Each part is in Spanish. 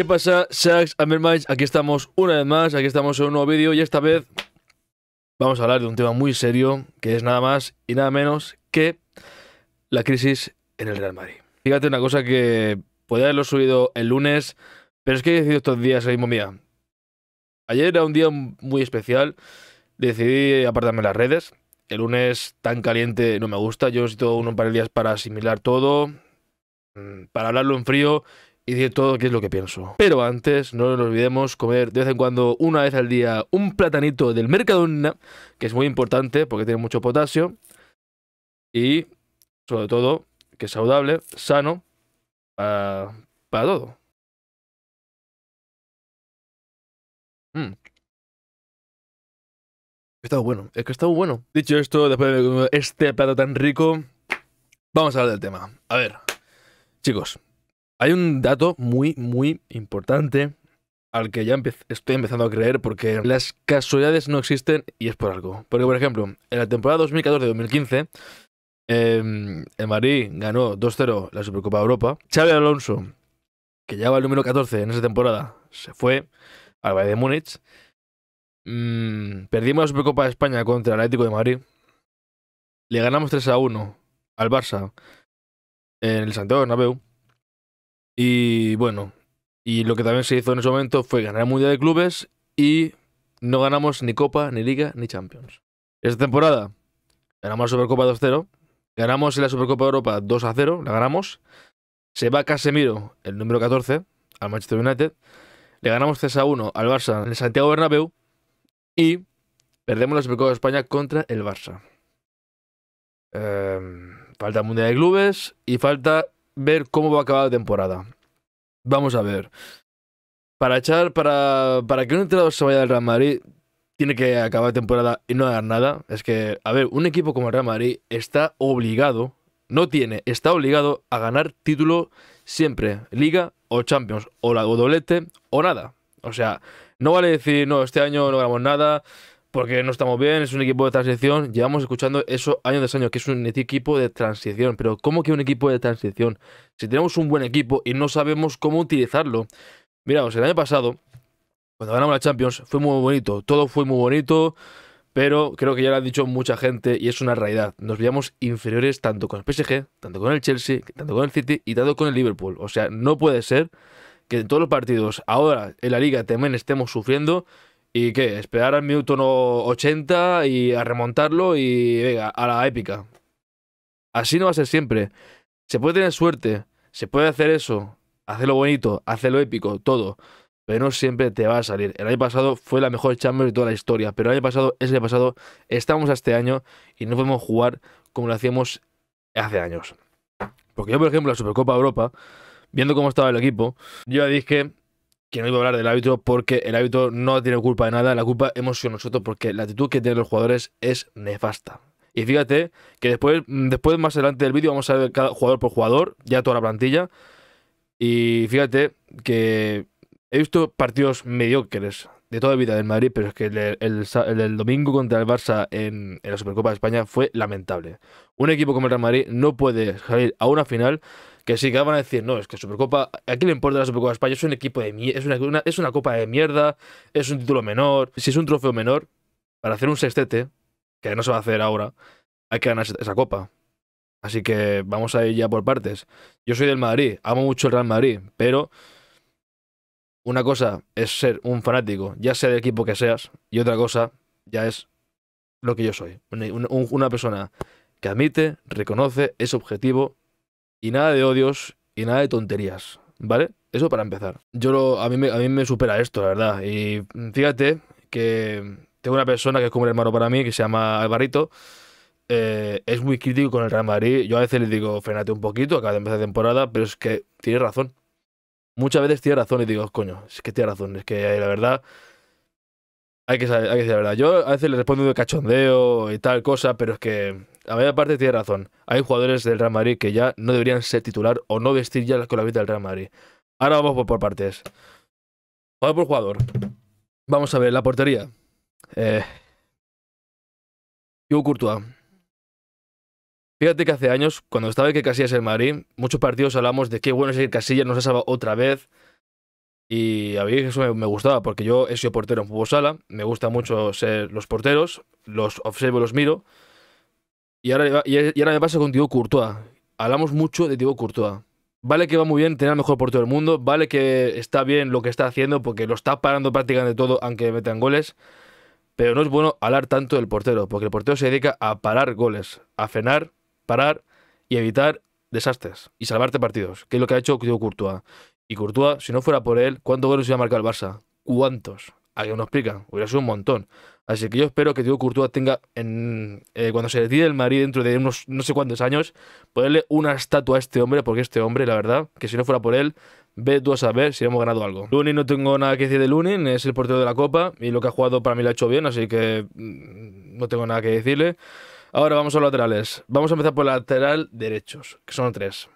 ¿Qué pasa, Sax Ambermites? Aquí estamos una vez más, aquí estamos en un nuevo vídeo y esta vez vamos a hablar de un tema muy serio que es nada más y nada menos que la crisis en el Real Madrid. Fíjate una cosa que podía haberlo subido el lunes, pero es que he decidido estos días el mismo día. Ayer era un día muy especial, decidí apartarme las redes. El lunes tan caliente no me gusta, yo necesito un par de días para asimilar todo, mm, para hablarlo en frío y de todo qué es lo que pienso. Pero antes, no nos olvidemos comer de vez en cuando, una vez al día, un platanito del Mercadona, que es muy importante porque tiene mucho potasio y, sobre todo, que es saludable, sano, para, todo. Mm. Está bueno, es que está bueno. Dicho esto, después de este plato tan rico, vamos a hablar del tema. A ver, chicos, hay un dato muy, muy importante al que ya estoy empezando a creer porque las casualidades no existen y es por algo. Porque, por ejemplo, en la temporada 2014-2015, em, el Madrid ganó 2-0 la Supercopa de Europa. Xabi Alonso, que llevaba el número 14 en esa temporada, se fue al Bayern de Múnich. Mm, perdimos la Supercopa de España contra el Atlético de Madrid. Le ganamos 3 1 al Barça en el Santiago Bernabéu. Y bueno, y lo que también se hizo en ese momento fue ganar el Mundial de Clubes y no ganamos ni Copa, ni Liga, ni Champions. Esta temporada ganamos la Supercopa 2-0, ganamos en la Supercopa de Europa 2-0, la ganamos. Se va Casemiro, el número 14, al Manchester United. Le ganamos 3-1 al Barça en el Santiago Bernabéu y perdemos la Supercopa de España contra el Barça. Em, falta el Mundial de Clubes y falta ver cómo va a acabar la temporada. Vamos a ver. Para echar, para, para que un entrenador se vaya del Real Madrid, tiene que acabar la temporada y no dar nada. Es que, a ver, un equipo como el Real Madrid está obligado, no tiene, está obligado a ganar título siempre, Liga o Champions, o, la, o doblete o nada. O sea, no vale decir, no, este año no ganamos nada, porque no estamos bien, es un equipo de transición. Llevamos escuchando eso año tras año, que es un equipo de transición. Pero ¿cómo que un equipo de transición? Si tenemos un buen equipo y no sabemos cómo utilizarlo. Miraos, pues el año pasado, cuando ganamos la Champions, fue muy bonito. Todo fue muy bonito, pero creo que ya lo ha dicho mucha gente y es una realidad. Nos veíamos inferiores tanto con el PSG, tanto con el Chelsea, tanto con el City y tanto con el Liverpool. O sea, no puede ser que en todos los partidos, ahora en la liga también estemos sufriendo ¿Y qué? Esperar al minuto 80 y a remontarlo y venga, a la épica. Así no va a ser siempre. Se puede tener suerte, se puede hacer eso, hacerlo bonito, hacerlo épico, todo. Pero no siempre te va a salir. El año pasado fue la mejor Champions de toda la historia, pero el año pasado es el año pasado, estamos a este año y no podemos jugar como lo hacíamos hace años. Porque yo, por ejemplo, la Supercopa Europa, viendo cómo estaba el equipo, yo dije que no iba a hablar del árbitro porque el árbitro no tiene culpa de nada, la culpa hemos sido nosotros porque la actitud que tienen los jugadores es nefasta. Y fíjate que después, mm, después más adelante del vídeo vamos a ver cada jugador por jugador, ya toda la plantilla. Y fíjate que he visto partidos mediocres de toda la vida del Madrid, pero es que el, domingo contra el Barça en, en la Supercopa de España fue lamentable. Un equipo como el Real Madrid no puede salir a una final que sí, que van a decir, no, es que Supercopa, ¿a quién le importa la Supercopa de España? Es un equipo de mierda, es una, es una copa de mierda, es un título menor. Si es un trofeo menor, para hacer un sextete, que no se va a hacer ahora, hay que ganar esa copa. Así que vamos a ir ya por partes. Yo soy del Madrid, amo mucho el Real Madrid, pero una cosa es ser un fanático, ya sea del equipo que seas, y otra cosa ya es lo que yo soy. una persona que admite, reconoce, es objetivo y nada de odios y nada de tonterías, ¿vale? Eso para empezar. Yo a, mí me, me supera esto, la verdad. Y fíjate que tengo una persona que es como el hermano para mí, que se llama Alvarito. Eh, es muy crítico con el Real Madrid. Yo a veces le digo, frenate un poquito, acaba de empezar la temporada, pero es que tiene razón. Muchas veces tiene razón y digo, coño, es que tiene razón, es que la verdad hay que, hay que decir la verdad. Yo a veces le respondo de cachondeo y tal cosa, pero es que a ver, aparte tiene razón. Hay jugadores del Real Madrid que ya no deberían ser titular o no vestir ya con la vida del Real Madrid. Ahora vamos por, partes. Jugador por jugador. Vamos a ver, la portería. Eh, Hugo Courtois. Fíjate que hace años, cuando estaba que Casillas el Madrid, muchos partidos hablamos de qué bueno es el Casillas nos ha otra vez. Y a mí eso me, gustaba, porque yo he sido portero en fútbol sala, me gusta mucho ser los porteros, los observo, los miro. Y ahora, me pasa con Diego Courtois. Hablamos mucho de Diego Courtois. Vale que va muy bien tener al mejor portero del mundo, vale que está bien lo que está haciendo porque lo está parando prácticamente todo aunque metan goles, pero no es bueno hablar tanto del portero, porque el portero se dedica a parar goles, a frenar, parar y evitar desastres y salvarte partidos, que es lo que ha hecho Diego Courtois. Y Courtois, si no fuera por él, ¿cuántos goles hubiera marcado el Barça? ¿Cuántos? Aquí nos explica? Hubiera sido un montón. Así que yo espero que Diego Courtois tenga, en, eh, cuando se retire el Madrid dentro de unos no sé cuántos años, ponerle una estatua a este hombre, porque este hombre, la verdad, que si no fuera por él, ve tú a saber si hemos ganado algo. Lunin no tengo nada que decir de Lunin, es el portero de la Copa y lo que ha jugado para mí lo ha hecho bien, así que mm, no tengo nada que decirle. Ahora vamos a los laterales. Vamos a empezar por el lateral derechos, que son tres.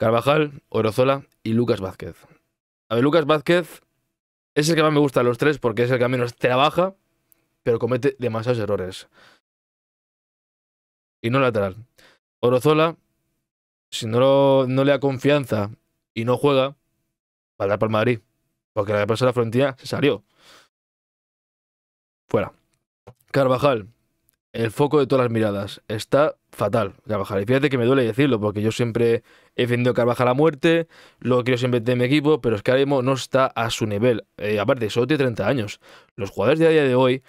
Carvajal, Orozola y Lucas Vázquez. A ver, Lucas Vázquez es el que más me gusta de los tres porque es el que menos trabaja, pero comete demasiados errores. Y no lateral. Orozola, si no, no le da confianza y no juega, va dar para el Madrid. Porque la de pasar la frontera se salió. Fuera. Carvajal, el foco de todas las miradas. Está fatal Carvajal. Y fíjate que me duele decirlo, porque yo siempre he defendido Carvajal a muerte, lo quiero siempre tener en mi equipo, pero es que ahora no está a su nivel. Eh, aparte, solo tiene 30 años. Los jugadores de a día de hoy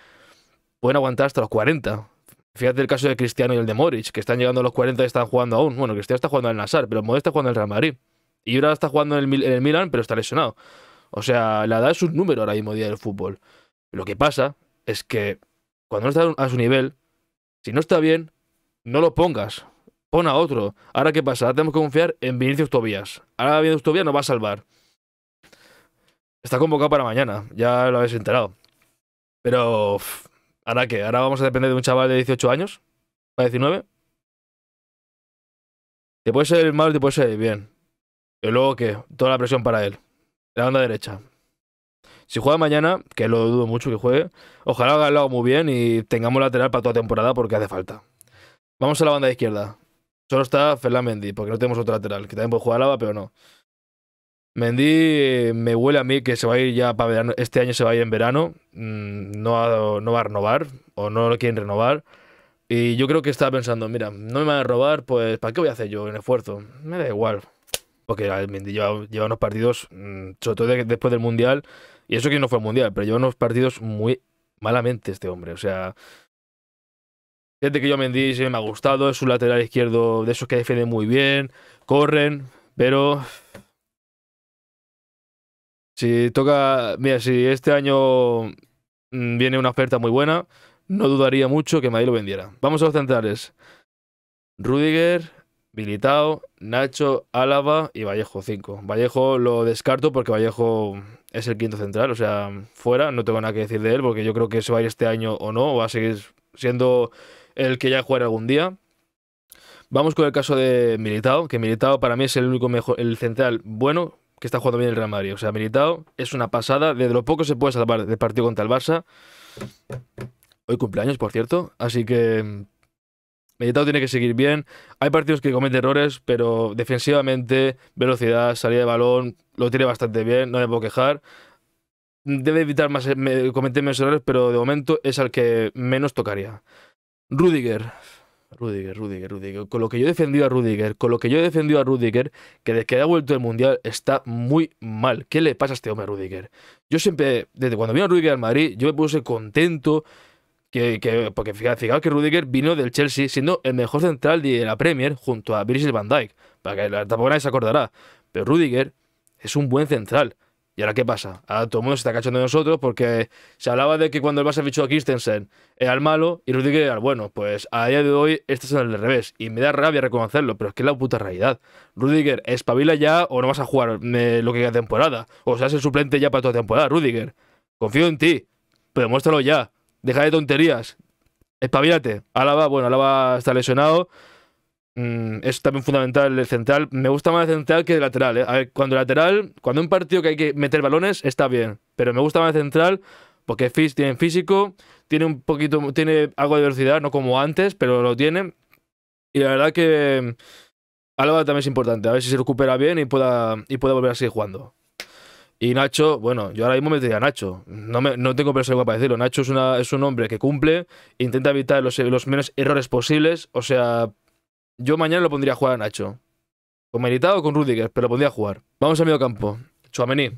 pueden aguantar hasta los 40. Fíjate el caso de Cristiano y el de Moritz, que están llegando a los 40 y están jugando aún. Bueno, Cristiano está jugando al Nazar, pero Model está jugando el Real Madrid. Y ahora está jugando el, en el Milan, pero está lesionado. O sea, la edad es un número ahora mismo día del fútbol. Lo que pasa es que cuando no está a su nivel, si no está bien, no lo pongas. Pon a otro. Ahora, ¿qué pasa? tenemos que confiar en Vinicius Tobias Ahora Vinicius Tobias nos va a salvar. Está convocado para mañana, ya lo habéis enterado. Pero, ¿ahora qué? ¿Ahora vamos a depender de un chaval de 18 años? ¿Para 19? Te puede ser mal, te puede ser bien. Y luego, ¿qué? Toda la presión para él. La banda derecha. Si juega mañana, que lo dudo mucho que juegue, ojalá haga lado muy bien y tengamos lateral para toda temporada porque hace falta. Vamos a la banda de izquierda. Solo está Ferland Mendy, porque no tenemos otro lateral, que también puede jugar Lava, pero no. Mendy me huele a mí que se va a ir ya para verano. Este año se va a ir en verano. Mm, no va, no a renovar, o no lo quieren renovar. Y yo creo que estaba pensando, mira, no me van a robar, pues ¿para qué voy a hacer yo en esfuerzo? Me da igual. Porque Mendy lleva unos partidos, mm, sobre todo después del Mundial, y eso que no fue al mundial, pero lleva unos partidos muy malamente este hombre. O sea, gente que yo vendí sí me ha gustado, es un lateral izquierdo de esos que defiende muy bien, corren, pero si toca, mira, si este año mm, viene una oferta muy buena, no dudaría mucho que Madrid lo vendiera. Vamos a los centrales. Rudiger, Militao, Nacho, Álava y Vallejo 5. Vallejo lo descarto porque Vallejo es el quinto central, o sea, fuera, no tengo nada que decir de él, porque yo creo que se va a ir este año o no, o va a seguir siendo el que ya juega algún día. Vamos con el caso de Militao, que Militao para mí es el único mejor, el central bueno que está jugando bien el Real Madrid. O sea, Militao es una pasada, de lo poco se puede salvar de partido contra el Barça. Hoy cumpleaños, por cierto, así que Meditado tiene que seguir bien. Hay partidos que comete errores, pero defensivamente, velocidad, salida de balón, lo tiene bastante bien, no debo puedo quejar. Debe evitar más, eh, cometer menos errores, pero de momento es al que menos tocaría. Rudiger. Rudiger, Rudiger, Rudiger. Con lo que yo he defendido a Rudiger, con lo que yo he defendido a Rudiger, que desde que ha vuelto el Mundial está muy mal. ¿Qué le pasa a este hombre a Rudiger? Yo siempre, desde cuando vino a Rudiger al Madrid, yo me puse contento que, que, porque fijaos que Rudiger vino del Chelsea siendo el mejor central de la Premier junto a Virgil van Dijk. Para que tampoco nadie se acordará. Pero Rudiger es un buen central. ¿Y ahora qué pasa? Ahora todo el mundo se está cachando de nosotros porque se hablaba de que cuando el Barça fichó a Christensen era el malo y Rudiger era el bueno. Pues a día de hoy este es el revés. Y me da rabia reconocerlo, pero es que es la puta realidad. Rudiger, espabila ya o no vas a jugar eh, lo que queda temporada. O seas el suplente ya para toda temporada, Rudiger. Confío en ti, pero muéstralo ya. Deja de tonterías. Espabilate. Álava, bueno, Alaba está lesionado. Mm, es también fundamental el central. Me gusta más el central que el lateral. Eh. cuando lateral, cuando un partido que hay que meter balones, está bien. Pero me gusta más el central porque Fish tiene físico, tiene un poquito, tiene algo de velocidad, no como antes, pero lo tiene. Y la verdad que mm, Álava también es importante. A ver si se recupera bien y pueda, y pueda volver a seguir jugando. Y Nacho, bueno, yo ahora mismo me diría Nacho, no, me, no tengo persona para decirlo. Nacho es, una, es un hombre que cumple, intenta evitar los, menos errores posibles. O sea, yo mañana lo pondría a jugar a Nacho. Con Meritado o con Rudiger, pero lo pondría a jugar. Vamos a medio campo. Chuamení.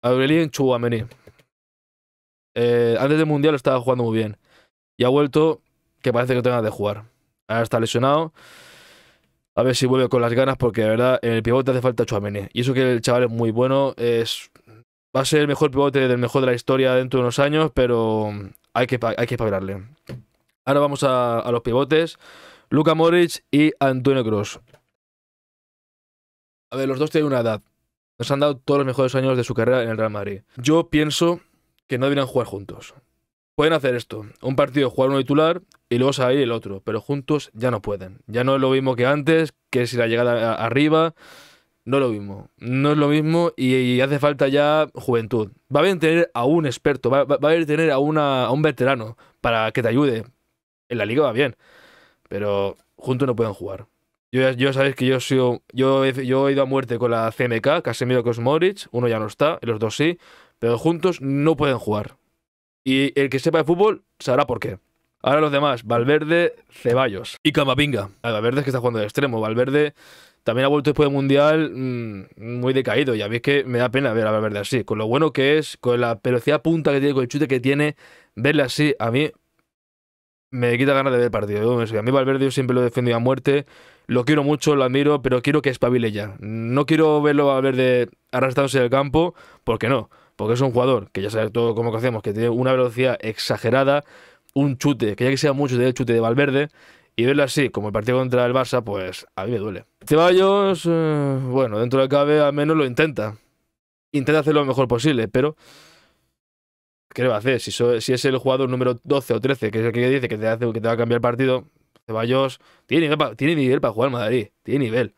Aurelien Chuamení. Eh, antes del Mundial estaba jugando muy bien. Y ha vuelto que parece que no tenga de jugar. Ahora está lesionado. A ver si vuelve con las ganas, porque de verdad, en el pivote hace falta Chuamene. Y eso que el chaval es muy bueno, es, va a ser el mejor pivote del mejor de la historia dentro de unos años, pero hay que, hay que Ahora vamos a, a los pivotes. Luca Moritz y Antonio Cruz. A ver, los dos tienen una edad. Nos han dado todos los mejores años de su carrera en el Real Madrid. Yo pienso que no deberían jugar juntos pueden hacer esto, un partido jugar uno titular y luego salir el otro, pero juntos ya no pueden. Ya no es lo mismo que antes, que si la llegada arriba, no es lo mismo. No es lo mismo y, hace falta ya juventud. Va a bien tener a un experto, va, a bien tener a, una, un veterano para que te ayude. En la liga va bien, pero juntos no pueden jugar. Yo, yo sabéis que yo, yo, yo he ido a muerte con la CMK, Casemiro con Moritz, uno ya no está, los dos sí, pero juntos no pueden jugar. Y el que sepa de fútbol sabrá por qué. Ahora los demás, Valverde, Ceballos y Camavinga. Valverde es que está jugando de extremo. Valverde también ha vuelto después del Mundial mm, muy decaído. Ya es que me da pena ver a Valverde así. Con lo bueno que es, con la velocidad punta que tiene, con el chute que tiene, verle así a mí me quita ganas de ver el partido. a mí Valverde yo siempre lo he defendido a muerte. Lo quiero mucho, lo admiro, pero quiero que espabile ya. No quiero verlo a Valverde arrastrándose del campo, porque no porque es un jugador que ya sabe todo cómo que hacemos, que tiene una velocidad exagerada, un chute, que ya que sea mucho, tiene el chute de Valverde, y verlo así, como el partido contra el Barça, pues a mí me duele. Ceballos, eh, bueno, dentro de cabe al menos lo intenta. Intenta hacer lo mejor posible, pero ¿qué le va a hacer? Si, es el jugador número 12 o 13, que es el que dice que te, hace, que te va a cambiar el partido, Ceballos tiene tiene nivel para jugar Madrid, tiene nivel.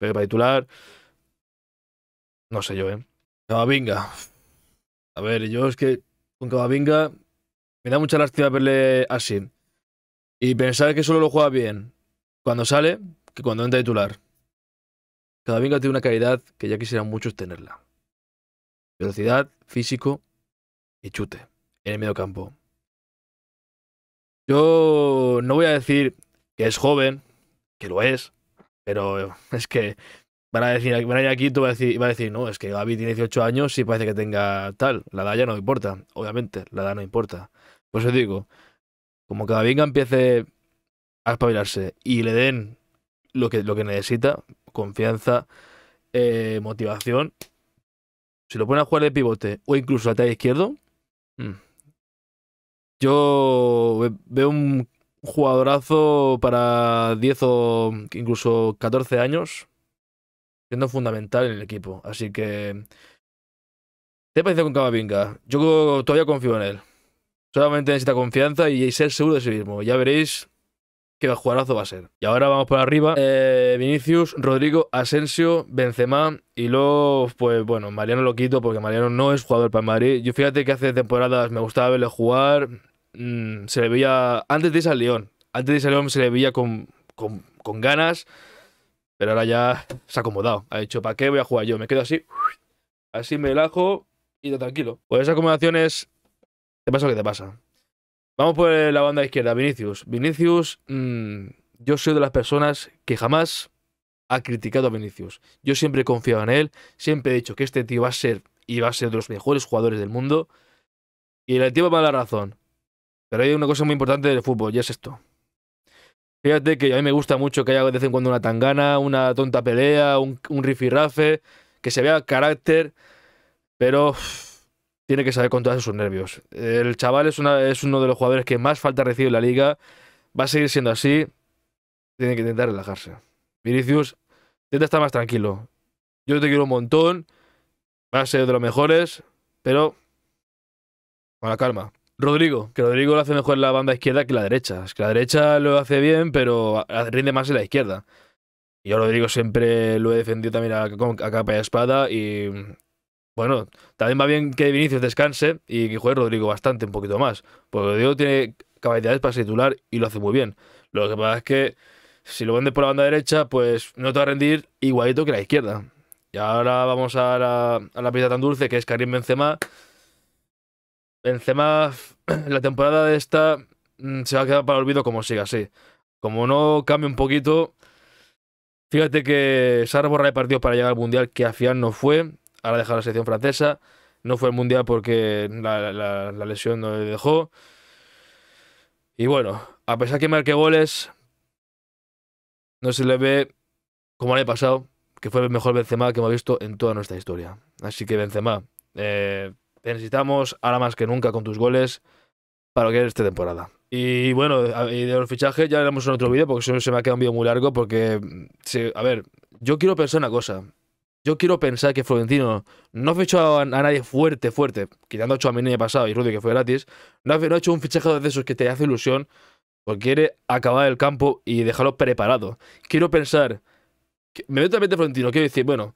Pero para titular, no sé yo, ¿eh? Cababinga. A ver, yo es que con Cavavinga me da mucha lástima verle así. Y pensar que solo lo juega bien cuando sale que cuando entra titular. Cavavinga tiene una calidad que ya quisieran muchos tenerla. Velocidad, físico y chute en el medio campo. Yo no voy a decir que es joven, que lo es, pero es que Van a decir, van a ir aquí, tú vas a decir, a decir, no, es que Gaby tiene 18 años y parece que tenga tal. La edad ya no importa, obviamente, la edad no importa. Por eso digo, como cada venga empiece a espabilarse y le den lo que, lo que necesita, confianza, eh, motivación, si lo ponen a jugar de pivote o incluso lateral izquierdo, mm, yo veo un jugadorazo para 10 o incluso 14 años siendo fundamental en el equipo. Así que. ¿Qué te parece con Camavinga? Yo todavía confío en él. Solamente necesita confianza y ser seguro de sí mismo. Ya veréis qué jugarazo va a ser. Y ahora vamos por arriba. Eh, Vinicius, Rodrigo, Asensio, Benzema y luego, pues bueno, Mariano lo quito porque Mariano no es jugador para el Madrid. Yo fíjate que hace temporadas me gustaba verle jugar. Mm, se le veía, antes de irse al León, antes de irse León se le veía con ganas pero ahora ya se ha acomodado. Ha dicho, ¿para qué voy a jugar yo? Me quedo así. Así me relajo y de tranquilo. Pues esa acomodación es, Te pasa lo que te pasa. Vamos por la banda izquierda, Vinicius. Vinicius, mm, yo soy de las personas que jamás ha criticado a Vinicius. Yo siempre he confiado en él, siempre he dicho que este tío va a ser y va a ser de los mejores jugadores del mundo. Y el tío va la razón. Pero hay una cosa muy importante del fútbol y es esto. Fíjate que a mí me gusta mucho que haya de vez en cuando una tangana, una tonta pelea, un, un rifirrafe, que se vea carácter, pero tiene que saber controlar sus nervios. El chaval es, uno de los jugadores que más falta recibe en la liga, va a seguir siendo así, tiene que intentar relajarse. Vinicius, intenta estar más tranquilo. Yo te quiero un montón, va a ser de los mejores, pero con la calma. Rodrigo, que Rodrigo lo hace mejor en la banda izquierda que en la derecha. Es que la derecha lo hace bien, pero rinde más en la izquierda. Yo Rodrigo siempre lo he defendido también a, capa y a espada y bueno, también va bien que Vinicius descanse y que juegue Rodrigo bastante, un poquito más. Porque Rodrigo tiene capacidades para ser titular y lo hace muy bien. Lo que pasa es que si lo vendes por la banda derecha, pues no te va a rendir igualito que la izquierda. Y ahora vamos a la, a pista tan dulce que es Karim Benzema. Benzema la temporada de esta mm, se va a quedar para olvido como siga así. Como no cambie un poquito, fíjate que se ha el partido para llegar al Mundial, que al final no fue. Ahora dejado la selección francesa. No fue el Mundial porque la, lesión no le dejó. Y bueno, a pesar que marque goles, no se le ve como el año pasado, que fue el mejor Benzema que hemos visto en toda nuestra historia. Así que Benzema, eh, necesitamos ahora más que nunca con tus goles para lo que es esta temporada. Y bueno, y de los fichajes ya haremos en otro vídeo porque se, me ha quedado un vídeo muy largo porque, mm, a ver, yo quiero pensar una cosa. Yo quiero pensar que Florentino no ha fichado a nadie fuerte, fuerte, hecho a el pasado y Rudy que fue gratis, no ha, hecho un fichaje de esos que te hace ilusión porque quiere acabar el campo y dejarlo preparado. Quiero pensar, que, me meto también de Florentino, quiero decir, bueno,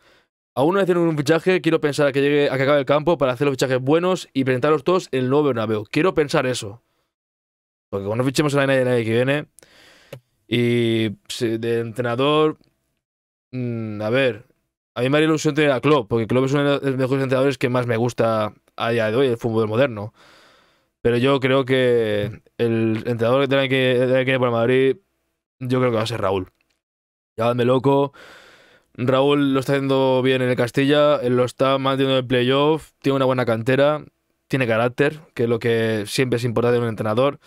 Aún no hicieron un fichaje, quiero pensar que llegue a que acabe el campo para hacer los fichajes buenos y presentarlos todos en el nuevo Bernabéu. Quiero pensar eso. Porque cuando fichemos en la nadie, nadie que viene. Y de entrenador. Mm, a ver. A mí me haría ilusión tener a Klopp, porque Klopp es uno de los mejores entrenadores que más me gusta a día de hoy, el fútbol moderno. Pero yo creo que el entrenador que tenga que, que ir por Madrid, yo creo que va a ser Raúl. Llámame loco, Raúl lo está haciendo bien en el Castilla, lo está manteniendo en el playoff, tiene una buena cantera, tiene carácter, que es lo que siempre es importante en un entrenador.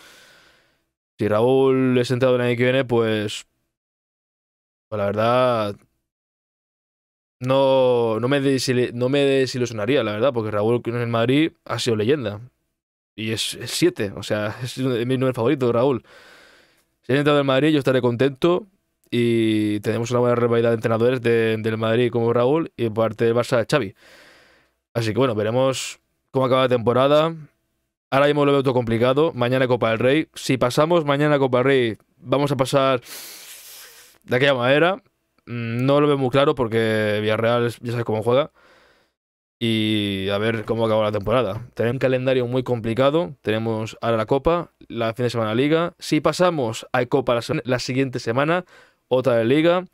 Si Raúl es entrado el año que viene, pues, pues la verdad no, no, me desilusionaría, la verdad, porque Raúl en el Madrid ha sido leyenda. Y es 7, o sea, es mi número favorito, Raúl. Si he entrado en Madrid, yo estaré contento y tenemos una buena rivalidad de entrenadores del Madrid como Raúl y parte del Barça Xavi. Así que bueno, veremos cómo acaba la temporada. Ahora mismo lo veo todo complicado. Mañana Copa del Rey. Si pasamos mañana Copa del Rey, vamos a pasar de aquella manera. Mm, no lo veo muy claro porque Villarreal ya sabes cómo juega. Y a ver cómo acaba la temporada. Tenemos un calendario muy complicado. Tenemos ahora la Copa, la fin de semana Liga. Si pasamos a Copa la siguiente semana, otra de liga.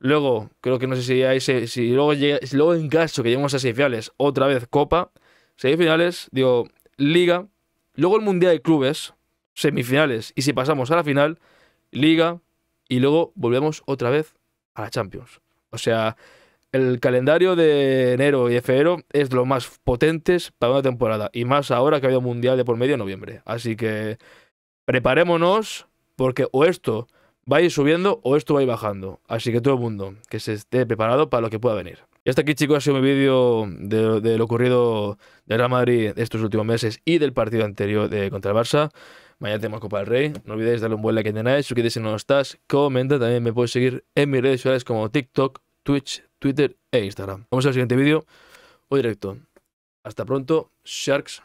Luego, creo que no sé si hay, si, luego, luego en caso que lleguemos a semifinales, otra vez Copa, semifinales, digo, Liga, luego el Mundial de Clubes, semifinales, y si pasamos a la final, Liga, y luego volvemos otra vez a la Champions. O sea, el calendario de enero y de febrero es lo más potentes para una temporada, y más ahora que ha habido Mundial de por medio en noviembre. Así que preparémonos, porque o esto va a ir subiendo o esto va a ir bajando. Así que todo el mundo que se esté preparado para lo que pueda venir. Y hasta aquí, chicos, ha sido mi vídeo de, lo ocurrido de Real Madrid estos últimos meses y del partido anterior de contra el Barça. Mañana tenemos Copa del Rey. No olvidéis darle un buen like en canal, Suscríbete si no lo estás, comenta. También me puedes seguir en mis redes sociales como TikTok, Twitch, Twitter e Instagram. Vamos al siguiente vídeo o directo. Hasta pronto, Sharks.